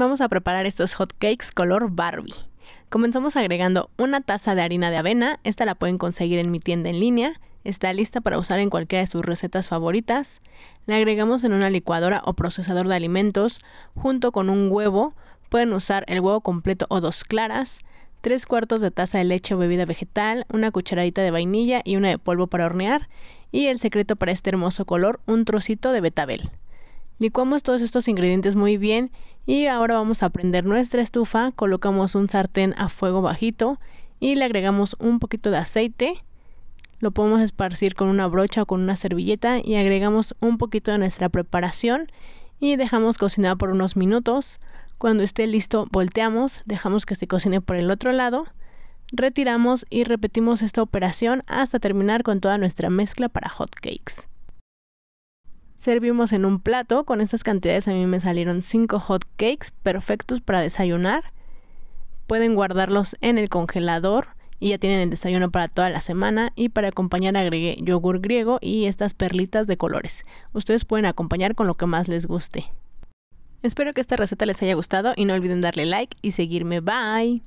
vamos a preparar estos hot cakes color Barbie. Comenzamos agregando una taza de harina de avena, esta la pueden conseguir en mi tienda en línea, está lista para usar en cualquiera de sus recetas favoritas. La agregamos en una licuadora o procesador de alimentos junto con un huevo, pueden usar el huevo completo o dos claras, tres cuartos de taza de leche o bebida vegetal, una cucharadita de vainilla y una de polvo para hornear y el secreto para este hermoso color, un trocito de betabel. Licuamos todos estos ingredientes muy bien y ahora vamos a prender nuestra estufa, colocamos un sartén a fuego bajito y le agregamos un poquito de aceite. Lo podemos esparcir con una brocha o con una servilleta y agregamos un poquito de nuestra preparación y dejamos cocinar por unos minutos. Cuando esté listo volteamos, dejamos que se cocine por el otro lado, retiramos y repetimos esta operación hasta terminar con toda nuestra mezcla para hot cakes. Servimos en un plato, con estas cantidades a mí me salieron 5 hot cakes perfectos para desayunar. Pueden guardarlos en el congelador y ya tienen el desayuno para toda la semana y para acompañar agregué yogur griego y estas perlitas de colores. Ustedes pueden acompañar con lo que más les guste. Espero que esta receta les haya gustado y no olviden darle like y seguirme. Bye.